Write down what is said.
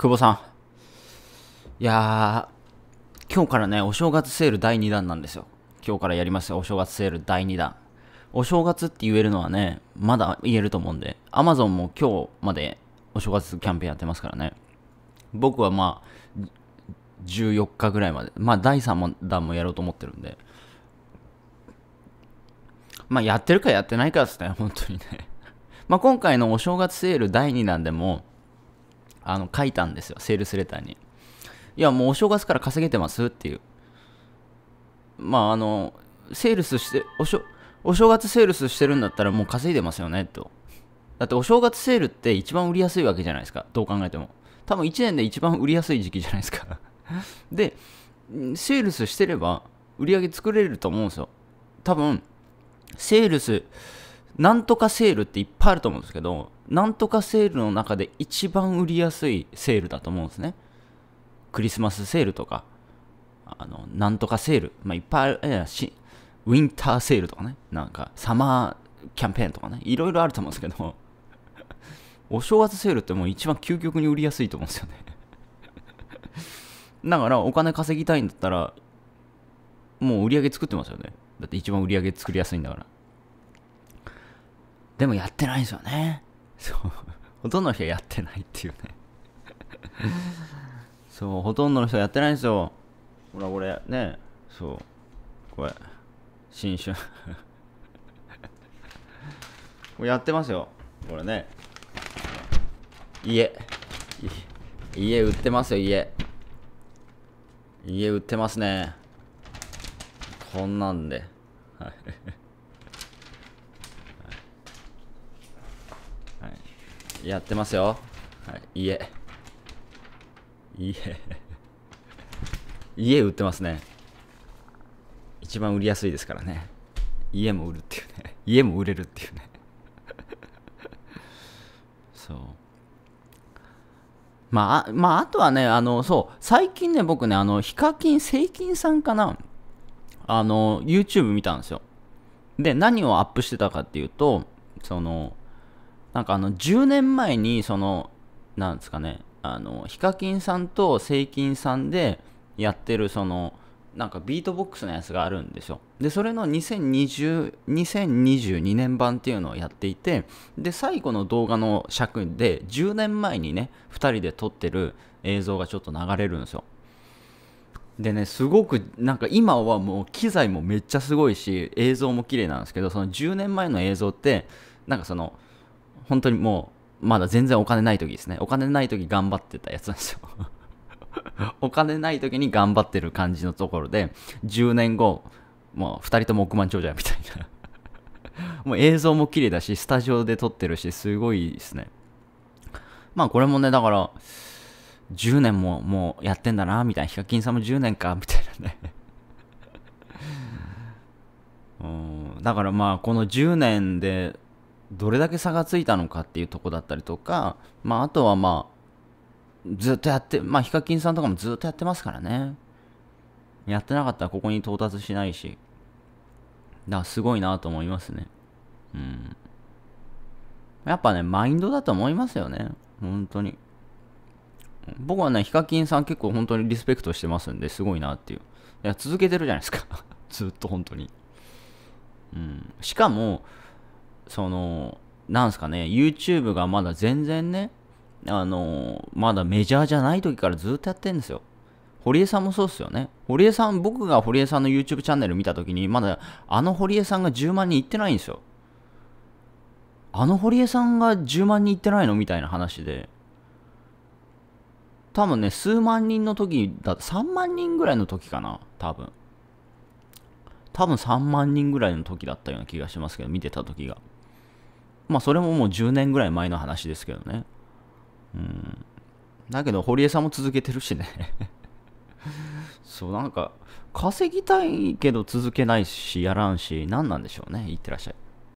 久保さん。いやー、今日からね、お正月セール第2弾なんですよ。今日からやりますよ、お正月セール第2弾。お正月って言えるのはね、まだ言えると思うんで、アマゾンも今日までお正月キャンペーンやってますからね。僕はまあ、14日ぐらいまで、まあ第3弾もやろうと思ってるんで、まあやってるかやってないかですね、本当にね。まあ今回のお正月セール第2弾でも、あの、書いたんですよ、セールスレターに。いや、もうお正月から稼げてますっていう。まあ、あの、セールスして、おしょ、お正月セールスしてるんだったらもう稼いでますよね、と。だってお正月セールって一番売りやすいわけじゃないですか。どう考えても。多分1年で一番売りやすい時期じゃないですか で、セールスしてれば売り上げ作れると思うんですよ。多分、セールスなんとかセールっていっぱいあると思うんですけど、なんとかセールの中で一番売りやすいセールだと思うんですね。クリスマスセールとか、あの、なんとかセール、まあ、いっぱいある、いやし、ウィンターセールとかね、なんか、サマーキャンペーンとかね、いろいろあると思うんですけど、お正月セールってもう一番究極に売りやすいと思うんですよね だからお金稼ぎたいんだったら、もう売り上げ作ってますよね。だって一番売り上げ作りやすいんだから。でもやってないんですよね。そう。ほとんどの人やってないっていうねそう、ほとんどの人やってないんですよ。ほら、これ、ね。そう。これ、新種これやってますよ。これね。家。家売ってますよ、家。家売ってますね。こんなんで。はい。やってますよ。はい、家。家。家売ってますね。一番売りやすいですからね。家も売るっていうね。家も売れるっていうね。そう。まあ、まあ、あとはね、あの、そう、最近ね、僕ね、あの、ヒカキン、セイキンさんかな、あの、YouTube 見たんですよ。で、何をアップしてたかっていうと、その、なんかあの、10年前に、その、なんですかね、あの、ヒカキンさんとセイキンさんでやってる、その、なんかビートボックスのやつがあるんですよ。で、それの2020、2022年版っていうのをやっていて、で、最後の動画の尺で10年前にね、2人で撮ってる映像がちょっと流れるんですよ。でね、すごくなんか今はもう機材もめっちゃすごいし、映像も綺麗なんですけど、その10年前の映像って、なんかその、本当にもう、まだ全然お金ない時ですね。お金ない時頑張ってたやつなんですよ。お金ない時に頑張ってる感じのところで、10年後、もう2人とも億万長者みたいな。もう映像も綺麗だし、スタジオで撮ってるし、すごいですね。まあこれもね、だから、10年ももうやってんだな、みたいな。ヒカキンさんも10年か、みたいなね。うん、だからまあこの10年でどれだけ差がついたのかっていうとこだったりとか、まあ、あとはまあ、ずっとやって、まあ、ヒカキンさんとかもずっとやってますからね。やってなかったらここに到達しないし。だからすごいなと思いますね。うん。やっぱね、マインドだと思いますよね。本当に。僕はね、ヒカキンさん結構本当にリスペクトしてますんで、すごいなっていう。いや、続けてるじゃないですか。ずっと本当に。うん。しかも、その、なんすかね、YouTube がまだ全然ね、あの、まだメジャーじゃない時からずっとやってんですよ。堀江さんもそうですよね。堀江さん、僕が堀江さんの YouTube チャンネル見た時に、まだあの堀江さんが10万人いってないんですよ。あの堀江さんが10万人いってないのみたいな話で。多分ね、数万人の時だ、3万人ぐらいの時かな、多分。多分3万人ぐらいの時だったような気がしますけど、見てた時が。まあそれももう10年ぐらい前の話ですけどね。うん。だけど、堀江さんも続けてるしねそう、なんか、稼ぎたいけど続けないし、やらんし、何なんでしょうね。いってらっしゃい。